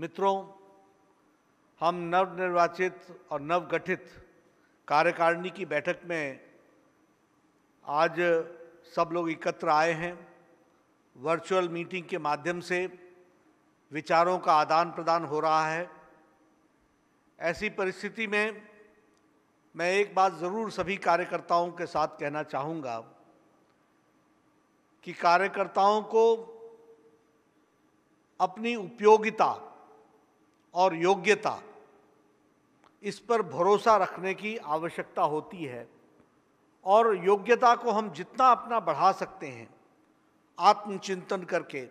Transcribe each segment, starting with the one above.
मित्रों हम नवनिर्वाचित और नवगठित कार्यकारिणी की बैठक में आज सब लोग एकत्र आए हैं वर्चुअल मीटिंग के माध्यम से विचारों का आदान प्रदान हो रहा है ऐसी परिस्थिति में मैं एक बात ज़रूर सभी कार्यकर्ताओं के साथ कहना चाहूँगा कि कार्यकर्ताओं को अपनी उपयोगिता और योग्यता इस पर भरोसा रखने की आवश्यकता होती है और योग्यता को हम जितना अपना बढ़ा सकते हैं आत्मचिंतन करके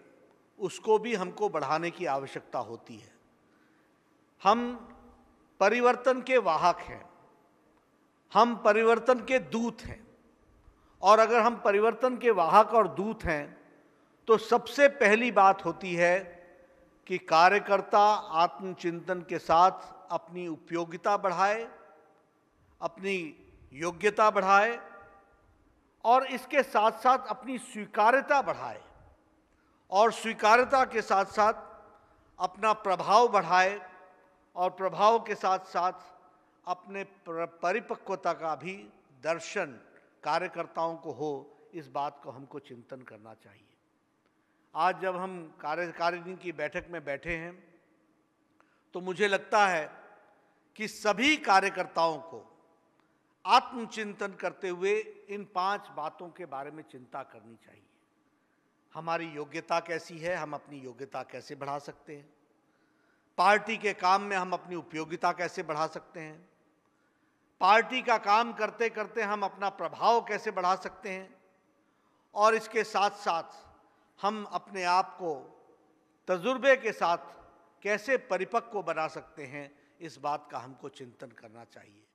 उसको भी हमको बढ़ाने की आवश्यकता होती है हम परिवर्तन के वाहक हैं हम परिवर्तन के दूत हैं और अगर हम परिवर्तन के वाहक और दूत हैं तो सबसे पहली बात होती है कि कार्यकर्ता आत्मचिंतन के साथ अपनी उपयोगिता बढ़ाए अपनी योग्यता बढ़ाए और इसके साथ साथ अपनी स्वीकार्यता बढ़ाए और स्वीकार्यता के साथ साथ अपना प्रभाव बढ़ाए और प्रभाव के साथ साथ अपने परिपक्वता का भी दर्शन कार्यकर्ताओं को हो इस बात को हमको चिंतन करना चाहिए आज जब हम कार्यकारिणी की बैठक में बैठे हैं तो मुझे लगता है कि सभी कार्यकर्ताओं को आत्मचिंतन करते हुए इन पांच बातों के बारे में चिंता करनी चाहिए हमारी योग्यता कैसी है हम अपनी योग्यता कैसे बढ़ा सकते हैं पार्टी के काम में हम अपनी उपयोगिता कैसे बढ़ा सकते हैं पार्टी का काम करते करते हम अपना प्रभाव कैसे बढ़ा सकते हैं और इसके साथ साथ हम अपने आप को तजुर्बे के साथ कैसे परिपक्व बना सकते हैं इस बात का हमको चिंतन करना चाहिए